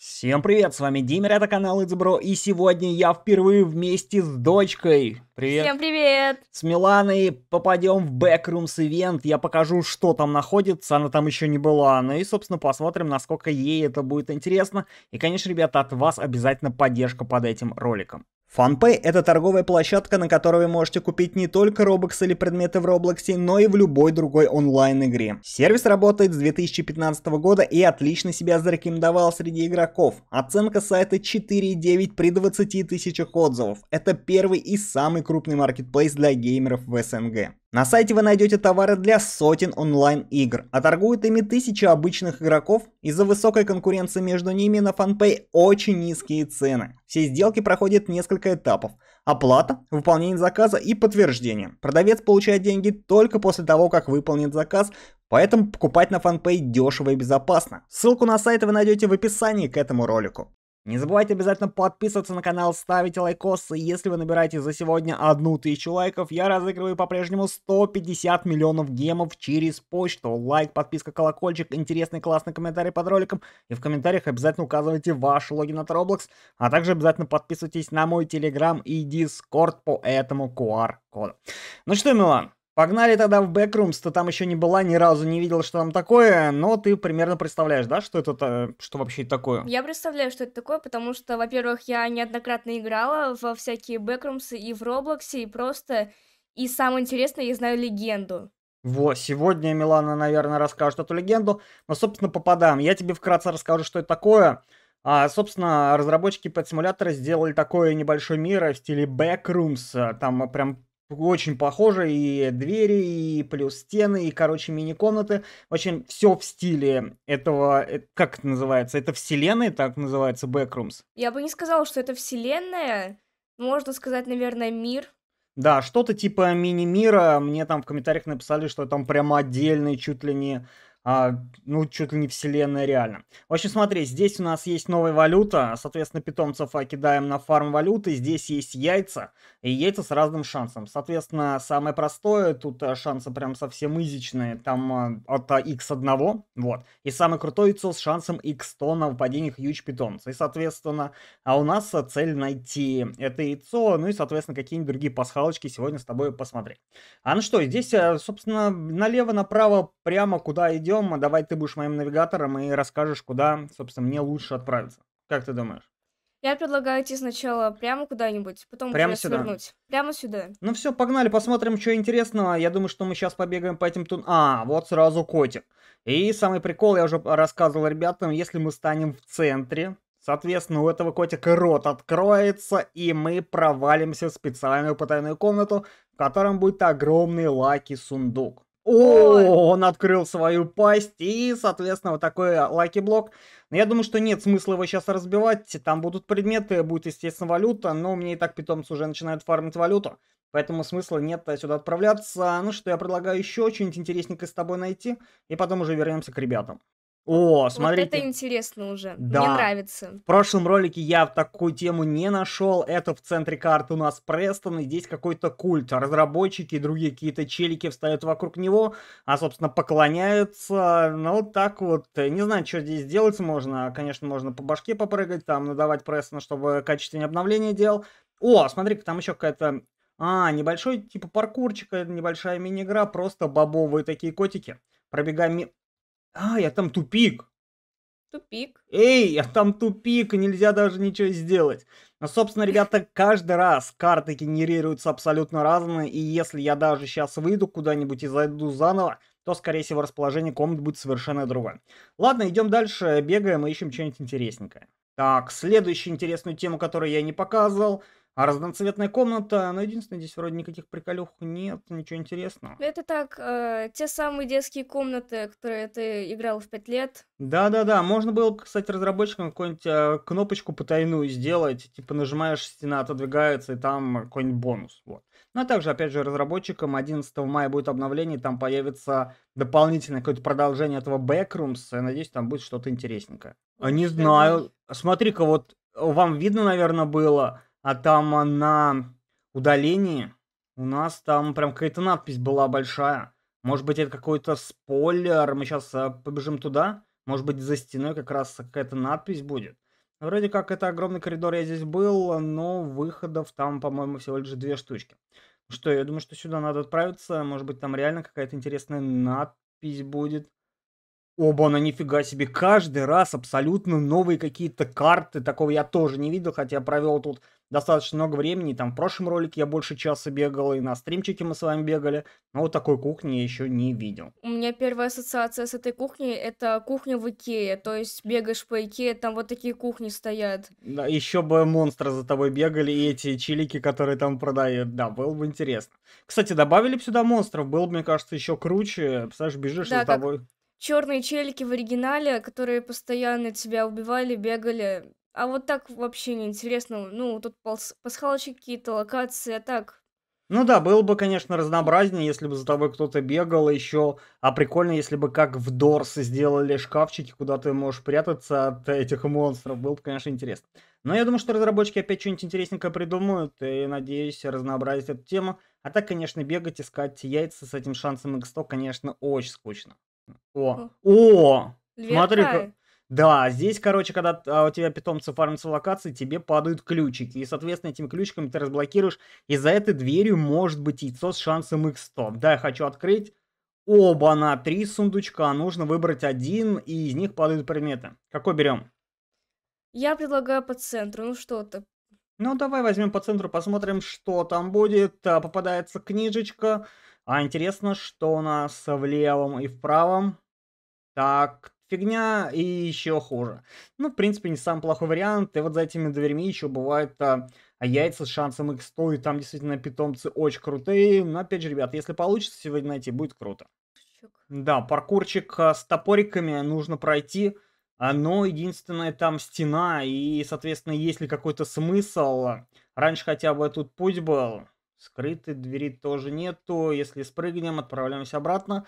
Всем привет, с вами Димер, это канал Ицбро, и сегодня я впервые вместе с дочкой. Привет. Всем привет. С Миланой попадем в Backrooms Event, я покажу, что там находится, она там еще не была, ну и, собственно, посмотрим, насколько ей это будет интересно. И, конечно, ребята, от вас обязательно поддержка под этим роликом. FunPay – это торговая площадка, на которой вы можете купить не только Robux или предметы в Roblox, но и в любой другой онлайн-игре. Сервис работает с 2015 года и отлично себя зарекомендовал среди игроков. Оценка сайта 4.9 при 20 тысячах отзывов. Это первый и самый крупный маркетплейс для геймеров в СНГ. На сайте вы найдете товары для сотен онлайн-игр, а торгуют ими тысячи обычных игроков. Из-за высокой конкуренции между ними на FanPay очень низкие цены. Все сделки проходят несколько этапов. Оплата, выполнение заказа и подтверждение. Продавец получает деньги только после того, как выполнит заказ, поэтому покупать на FanPay дешево и безопасно. Ссылку на сайт вы найдете в описании к этому ролику. Не забывайте обязательно подписываться на канал, ставить лайкосы. Если вы набираете за сегодня одну тысячу лайков, я разыгрываю по-прежнему 150 миллионов гемов через почту. Лайк, подписка, колокольчик, интересный классный комментарий под роликом. И в комментариях обязательно указывайте ваш логин от Roblox. А также обязательно подписывайтесь на мой Telegram и Discord по этому QR-коду. Ну что, Милан, Погнали тогда в Бэкрумс, ты там еще не была, ни разу не видела, что там такое, но ты примерно представляешь, да, что это, что вообще такое? Я представляю, что это такое, потому что, во-первых, я неоднократно играла во всякие Бэкрумсы и в Роблоксе и просто, и самое интересное, я знаю легенду. Во, сегодня Милана, наверное, расскажет эту легенду, но, ну, собственно, попадаем. Я тебе вкратце расскажу, что это такое. А, собственно, разработчики Pet Simulator сделали такой небольшой мир в стиле Backrooms. Там прям очень похоже, и двери, и плюс стены, и, короче, мини-комнаты. В общем, все в стиле этого, э, как это называется, это вселенная, так называется, Backrooms? Я бы не сказала, что это вселенная, можно сказать, наверное, мир, да, что-то типа мини-мира. Мне там в комментариях написали, что там прямо отдельный, чуть ли не а, ну, чуть ли не вселенная реально. В общем, смотри, здесь у нас есть новая валюта, соответственно, питомцев окидаем а, на фарм валюты, здесь есть яйца, и яйца с разным шансом. Соответственно, самое простое, тут а, шансы прям совсем изичные, там а, от x1, вот. И самое крутое яйцо с шансом x100 на выпадение хьюч питомца. И, соответственно, а у нас цель найти это яйцо, ну и, соответственно, какие-нибудь другие пасхалочки сегодня с тобой посмотреть. А ну что, здесь, собственно, налево-направо, прямо куда идем, пойдем, давай ты будешь моим навигатором и расскажешь, куда, собственно, мне лучше отправиться. Как ты думаешь? Я предлагаю идти сначала прямо куда-нибудь, потом прямо сюда. свернуть. Прямо сюда. Ну все, погнали, посмотрим, что интересного. Я думаю, что мы сейчас побегаем по этим тун... А, вот сразу котик. И самый прикол, я уже рассказывал ребятам, если мы станем в центре, соответственно, у этого котика рот откроется, и мы провалимся в специальную потайную комнату, в котором будет огромный лаки-сундук. О, он открыл свою пасть, и, соответственно, вот такой а, лаки-блок. я думаю, что нет смысла его сейчас разбивать. Там будут предметы, будет, естественно, валюта, но мне и так питомцы уже начинают фармить валюту. Поэтому смысла нет э, сюда отправляться. Ну что, я предлагаю еще что-нибудь интересненькое с тобой найти, и потом уже вернемся к ребятам. О, смотрите. Вот это интересно уже. Да. Мне нравится. В прошлом ролике я такую тему не нашел. Это в центре карты у нас Престон, и здесь какой-то культ. Разработчики и другие какие-то челики встают вокруг него, а, собственно, поклоняются. Ну, вот так вот. Не знаю, что здесь делать можно. Конечно, можно по башке попрыгать, там, надавать Престона, чтобы качественное обновление делал. О, смотри, там еще какая-то... А, небольшой, типа, паркурчик, небольшая мини-игра, просто бобовые такие котики. Пробегаем... А, я там тупик. Тупик. Эй, я там тупик, нельзя даже ничего сделать. Но, собственно, ребята, каждый раз карты генерируются абсолютно разные, и если я даже сейчас выйду куда-нибудь и зайду заново, то, скорее всего, расположение комнат будет совершенно другое. Ладно, идем дальше, бегаем и ищем что-нибудь интересненькое. Так, следующую интересную тему, которую я не показывал – а разноцветная комната, ну, единственное, здесь вроде никаких приколюх нет, ничего интересного. Это так, э, те самые детские комнаты, которые ты играл в пять лет. Да-да-да, можно было, кстати, разработчикам какую-нибудь э, кнопочку потайную сделать, типа нажимаешь, стена отодвигается, и там какой-нибудь бонус, вот. Ну, а также, опять же, разработчикам 11 мая будет обновление, там появится дополнительное какое-то продолжение этого Backrooms, я надеюсь, там будет что-то интересненькое. Не знаю, смотри-ка, вот вам видно, наверное, было а там на удалении у нас там прям какая-то надпись была большая. Может быть, это какой-то спойлер. Мы сейчас э, побежим туда. Может быть, за стеной как раз какая-то надпись будет. Вроде как это огромный коридор, я здесь был, но выходов там, по-моему, всего лишь две штучки. Что, я думаю, что сюда надо отправиться. Может быть, там реально какая-то интересная надпись будет. Оба, на нифига себе. Каждый раз абсолютно новые какие-то карты. Такого я тоже не видел, хотя провел тут достаточно много времени. Там в прошлом ролике я больше часа бегал, и на стримчике мы с вами бегали. Но вот такой кухни я еще не видел. У меня первая ассоциация с этой кухней — это кухня в Икее. То есть бегаешь по Икее, там вот такие кухни стоят. Да, еще бы монстры за тобой бегали, и эти чилики, которые там продают. Да, было бы интересно. Кстати, добавили бы сюда монстров, было бы, мне кажется, еще круче. Представляешь, бежишь да, за как... тобой черные челики в оригинале, которые постоянно тебя убивали, бегали. А вот так вообще неинтересно. Ну, тут пасхалочки какие-то, локации, а так... Ну да, было бы, конечно, разнообразнее, если бы за тобой кто-то бегал еще. А прикольно, если бы как в Дорс сделали шкафчики, куда ты можешь прятаться от этих монстров. Было бы, конечно, интересно. Но я думаю, что разработчики опять что-нибудь интересненькое придумают. И, надеюсь, разнообразить эту тему. А так, конечно, бегать, искать яйца с этим шансом X100, конечно, очень скучно. О, о, Льве смотри, как... Да, здесь, короче, когда а, у тебя питомцы фармятся в локации, тебе падают ключики. И, соответственно, этими ключиками ты разблокируешь. И за этой дверью может быть яйцо с шансом x100. Да, я хочу открыть. Оба на три сундучка. А нужно выбрать один, и из них падают предметы. Какой берем? Я предлагаю по центру. Ну что-то. Ну, давай возьмем по центру, посмотрим, что там будет. А, попадается книжечка. А интересно, что у нас в левом и в правом. Так, фигня и еще хуже. Ну, в принципе, не самый плохой вариант. И вот за этими дверьми еще бывают а, а, яйца с шансом x100, и там действительно питомцы очень крутые. Но, опять же, ребят, если получится сегодня найти, будет круто. Да, паркурчик а, с топориками нужно пройти, а, но единственная там стена, и, соответственно, есть ли какой-то смысл. Раньше хотя бы тут путь был, Скрытой двери тоже нету. Если спрыгнем, отправляемся обратно.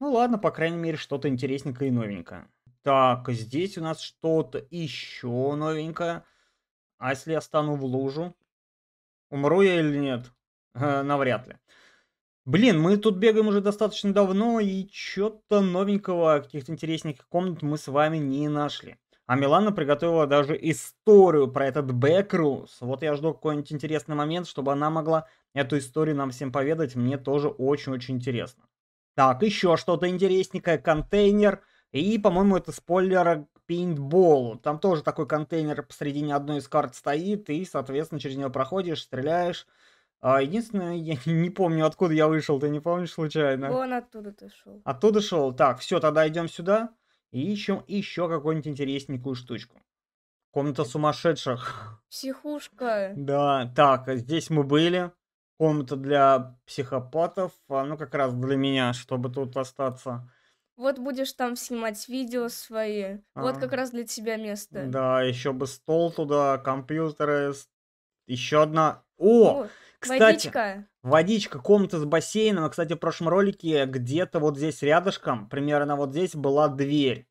Ну ладно, по крайней мере, что-то интересненькое и новенькое. Так, здесь у нас что-то еще новенькое. А если я стану в лужу? Умру я или нет? навряд ли. Блин, мы тут бегаем уже достаточно давно, и что-то новенького, каких-то интересных комнат мы с вами не нашли. А Милана приготовила даже историю про этот бэкрус. Вот я жду какой-нибудь интересный момент, чтобы она могла эту историю нам всем поведать. Мне тоже очень-очень интересно. Так, еще что-то интересненькое. Контейнер. И, по-моему, это спойлер к Там тоже такой контейнер посредине одной из карт стоит. И, соответственно, через него проходишь, стреляешь. А, единственное, я не помню, откуда я вышел. Ты не помнишь случайно? Вон оттуда ты шел. Оттуда шел. Так, все, тогда идем сюда. И ищем еще какую-нибудь интересненькую штучку. Комната сумасшедших. Психушка. Да, так, а здесь мы были. Комната для психопатов. А, ну, как раз для меня, чтобы тут остаться. Вот будешь там снимать видео свои. А, вот как а. раз для тебя место. Да, еще бы стол туда, компьютеры. Еще одна. О! О! Кстати, водичка. Водичка, комната с бассейном. Кстати, в прошлом ролике где-то вот здесь рядышком, примерно вот здесь была дверь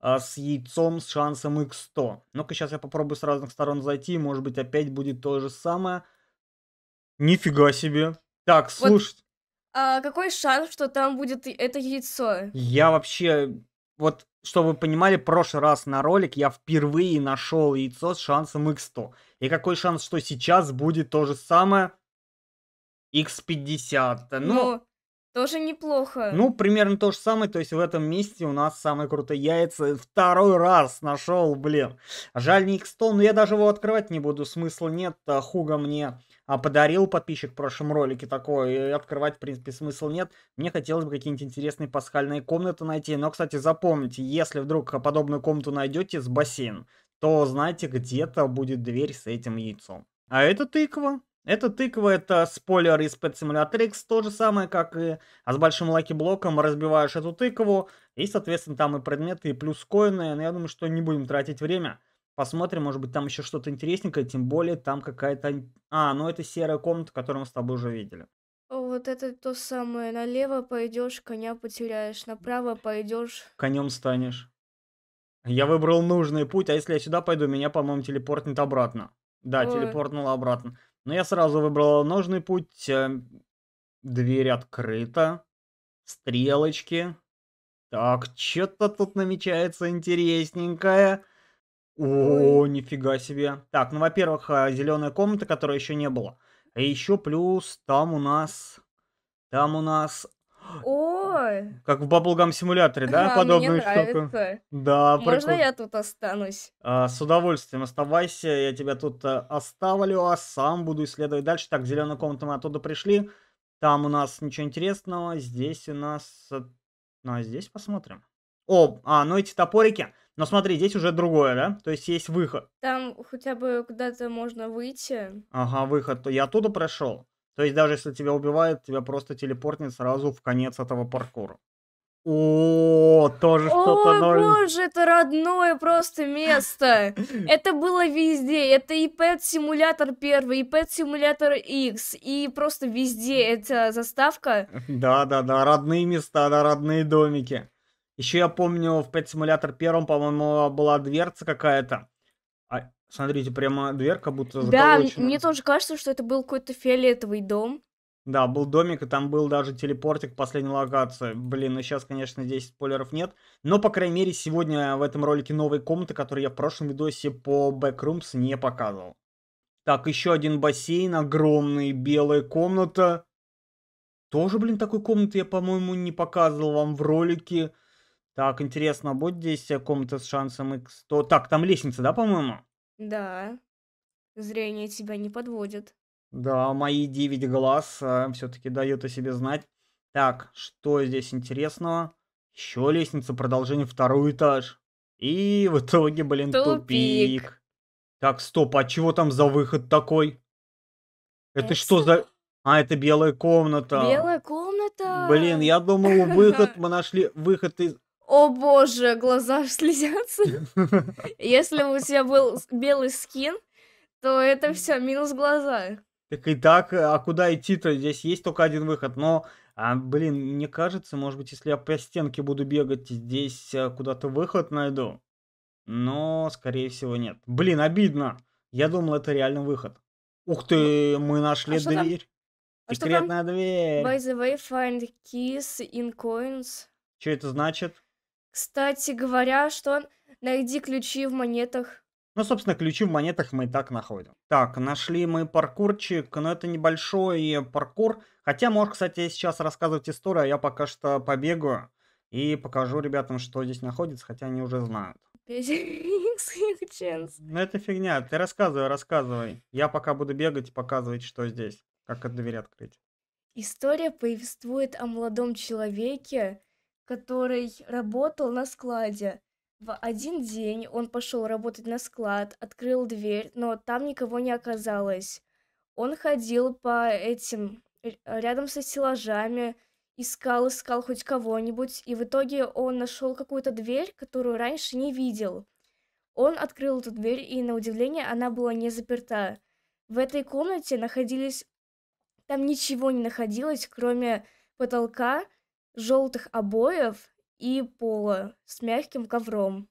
а, с яйцом с шансом x100. Ну-ка, сейчас я попробую с разных сторон зайти, может быть, опять будет то же самое. Нифига себе. Так, слушай. Вот, а какой шанс, что там будет это яйцо? Я вообще... Вот, чтобы вы понимали, в прошлый раз на ролик я впервые нашел яйцо с шансом x100. И какой шанс, что сейчас будет то же самое? X50. Ну, ну, тоже неплохо. Ну, примерно то же самое. То есть в этом месте у нас самые крутые яйца. Второй раз нашел, блин. Жаль, не X100, но я даже его открывать не буду. Смысла нет. А Хуга мне а, подарил подписчик в прошлом ролике такой. И открывать, в принципе, смысла нет. Мне хотелось бы какие-нибудь интересные пасхальные комнаты найти. Но, кстати, запомните, если вдруг подобную комнату найдете с бассейном, то, знаете, где-то будет дверь с этим яйцом. А это тыква. Эта тыква это спойлер из Pet Simulator X, то же самое, как и а с большим лаки-блоком разбиваешь эту тыкву, и, соответственно, там и предметы, и плюс коины, но я думаю, что не будем тратить время. Посмотрим, может быть, там еще что-то интересненькое, тем более там какая-то... А, ну это серая комната, которую мы с тобой уже видели. Вот это то самое, налево пойдешь, коня потеряешь, направо пойдешь... Конем станешь. Я выбрал нужный путь, а если я сюда пойду, меня, по-моему, телепортнет обратно. Да, Ой. телепортнуло обратно. Но я сразу выбрал нужный путь. Эм, дверь открыта. Стрелочки. Так, что-то тут намечается интересненькое. О, нифига себе. Так, ну, во-первых, а, зеленая комната, которая еще не было. А еще плюс там у нас... Там у нас... О, как в Bubblegum симуляторе, да, а, подобную мне штуку? Да, Можно прикольно. я тут останусь? А, с удовольствием оставайся, я тебя тут э, оставлю, а сам буду исследовать дальше. Так, зеленую комнату мы оттуда пришли. Там у нас ничего интересного, здесь у нас... Э, ну, а здесь посмотрим. О, а, ну эти топорики. Но смотри, здесь уже другое, да? То есть есть выход. Там хотя бы куда-то можно выйти. Ага, выход. Я оттуда прошел. То есть даже если тебя убивают, тебя просто телепортнет сразу в конец этого паркура. О, тоже что-то О, новое. боже, это родное просто место. Это было везде. Это и Pet Simulator 1, и Pet Simulator X, и просто везде эта заставка. Да-да-да, родные места, да, родные домики. Еще я помню, в Pet Simulator 1, по-моему, была дверца какая-то. Смотрите, прямо дверка будто Да, мне тоже кажется, что это был какой-то фиолетовый дом. Да, был домик, и там был даже телепортик последней локации. Блин, ну сейчас, конечно, здесь спойлеров нет. Но, по крайней мере, сегодня в этом ролике новые комнаты, которые я в прошлом видосе по Backrooms не показывал. Так, еще один бассейн, огромная белая комната. Тоже, блин, такой комнаты я, по-моему, не показывал вам в ролике. Так, интересно, будет здесь комната с шансом X100? Так, там лестница, да, по-моему? Да, зрение тебя не подводит. Да, мои девять глаз э, все-таки дают о себе знать. Так, что здесь интересного? Еще лестница, продолжение, второй этаж. И в итоге, блин, тупик. тупик. Так, стоп, а чего там за выход такой? Это, это что за... А, это белая комната. Белая комната? Блин, я думал, выход мы нашли, выход из о боже, глаза слезятся. Если у тебя был белый скин, то это все, минус глаза. Так и так, э, а куда идти-то? Здесь есть только один выход, но, а, блин, мне кажется, может быть, если я по стенке буду бегать, здесь э, куда-то выход найду. Но, скорее всего, нет. Блин, обидно. Я думал, это реально выход. Ух ты, ну, мы нашли а дверь. А Секретная дверь. By the way, find keys in coins. Что это значит? Кстати говоря, что найди ключи в монетах. Ну, собственно, ключи в монетах мы и так находим. Так, нашли мы паркурчик, но это небольшой паркур. Хотя, может, кстати, сейчас рассказывать историю, а я пока что побегаю и покажу ребятам, что здесь находится, хотя они уже знают. Ну, это фигня. Ты рассказывай, рассказывай. Я пока буду бегать и показывать, что здесь, как от двери открыть. История повествует о молодом человеке, который работал на складе. В один день он пошел работать на склад, открыл дверь, но там никого не оказалось. Он ходил по этим, э, рядом со стеллажами, искал, искал хоть кого-нибудь, и в итоге он нашел какую-то дверь, которую раньше не видел. Он открыл эту дверь, и на удивление она была не заперта. В этой комнате находились... Там ничего не находилось, кроме потолка, желтых обоев и пола с мягким ковром.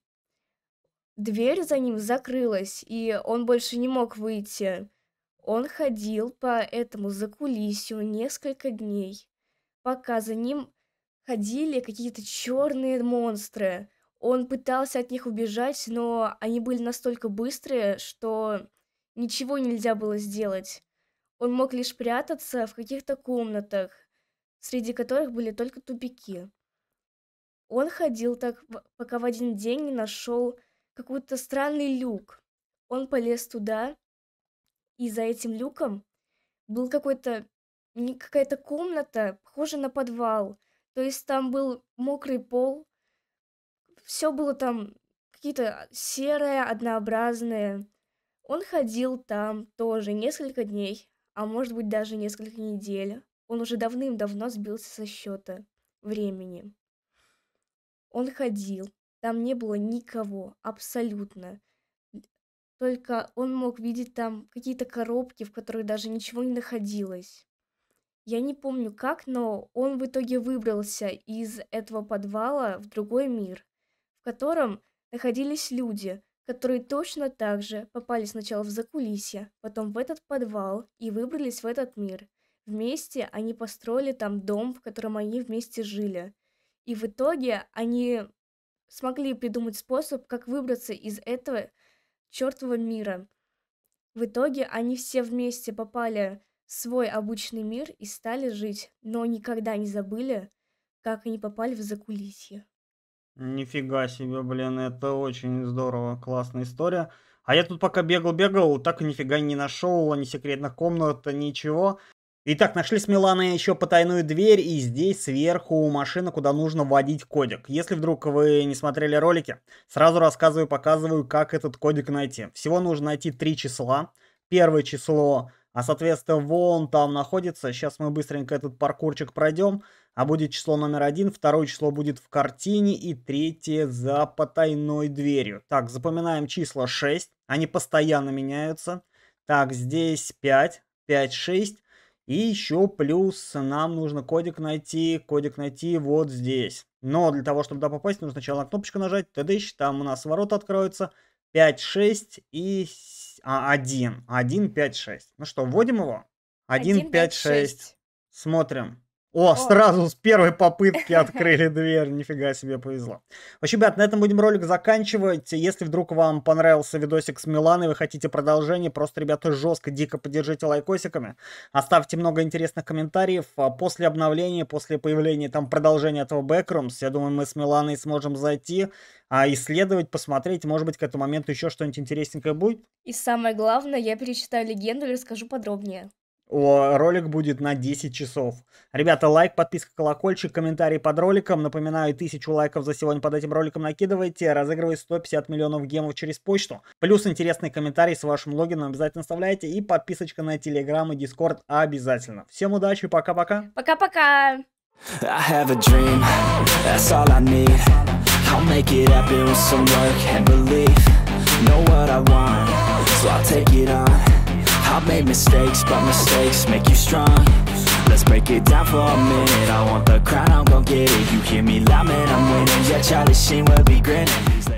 Дверь за ним закрылась, и он больше не мог выйти. Он ходил по этому закулисью несколько дней, пока за ним ходили какие-то черные монстры. Он пытался от них убежать, но они были настолько быстрые, что ничего нельзя было сделать. Он мог лишь прятаться в каких-то комнатах, среди которых были только тупики. Он ходил так, пока в один день не нашел какой-то странный люк. Он полез туда, и за этим люком был какой-то какая-то комната, похожая на подвал. То есть там был мокрый пол, все было там какие-то а, серые, однообразные. Он ходил там тоже несколько дней, а может быть даже несколько недель. Он уже давным-давно сбился со счета времени. Он ходил, там не было никого, абсолютно. Только он мог видеть там какие-то коробки, в которых даже ничего не находилось. Я не помню как, но он в итоге выбрался из этого подвала в другой мир, в котором находились люди, которые точно так же попали сначала в закулисье, потом в этот подвал и выбрались в этот мир – Вместе они построили там дом, в котором они вместе жили. И в итоге они смогли придумать способ, как выбраться из этого чертового мира. В итоге они все вместе попали в свой обычный мир и стали жить, но никогда не забыли, как они попали в закулисье. Нифига себе, блин, это очень здорово, классная история. А я тут пока бегал-бегал, так нифига не нашел ни секретных комнат, ничего. Итак, нашли с Миланой еще потайную дверь, и здесь сверху машина, куда нужно вводить кодик. Если вдруг вы не смотрели ролики, сразу рассказываю, показываю, как этот кодик найти. Всего нужно найти три числа. Первое число, а соответственно вон там находится. Сейчас мы быстренько этот паркурчик пройдем. А будет число номер один, второе число будет в картине и третье за потайной дверью. Так, запоминаем числа 6, они постоянно меняются. Так, здесь 5, 5, 6. И еще плюс нам нужно кодик найти, кодик найти вот здесь. Но для того, чтобы туда попасть, нужно сначала на кнопочку нажать, тыдыщ, там у нас ворота откроются, 5, 6 и а, 1, 1, 5, 6. Ну что, вводим его? 1, 1 5, 6. 6. Смотрим. О, О, сразу с первой попытки открыли дверь, нифига себе повезло. В общем, ребят, на этом будем ролик заканчивать. Если вдруг вам понравился видосик с Миланой, вы хотите продолжение, просто, ребята, жестко, дико поддержите лайкосиками. Оставьте много интересных комментариев. А после обновления, после появления там продолжения этого Backrooms, я думаю, мы с Миланой сможем зайти, а, исследовать, посмотреть, может быть, к этому моменту еще что-нибудь интересненькое будет. И самое главное, я перечитаю легенду и расскажу подробнее. О, ролик будет на 10 часов. Ребята, лайк, подписка, колокольчик, комментарий под роликом. Напоминаю, тысячу лайков за сегодня под этим роликом накидывайте. Разыгрываю 150 миллионов гемов через почту. Плюс интересный комментарий с вашим логином обязательно оставляйте. И подписочка на телеграм и дискорд обязательно. Всем удачи, пока-пока. Пока-пока. Know what I want, so I'll take it on I've made mistakes, but mistakes make you strong Let's break it down for a minute I want the crown, I'm gon' get it You hear me loud, man, I'm winning Yeah, Charlie Sheen will be grinning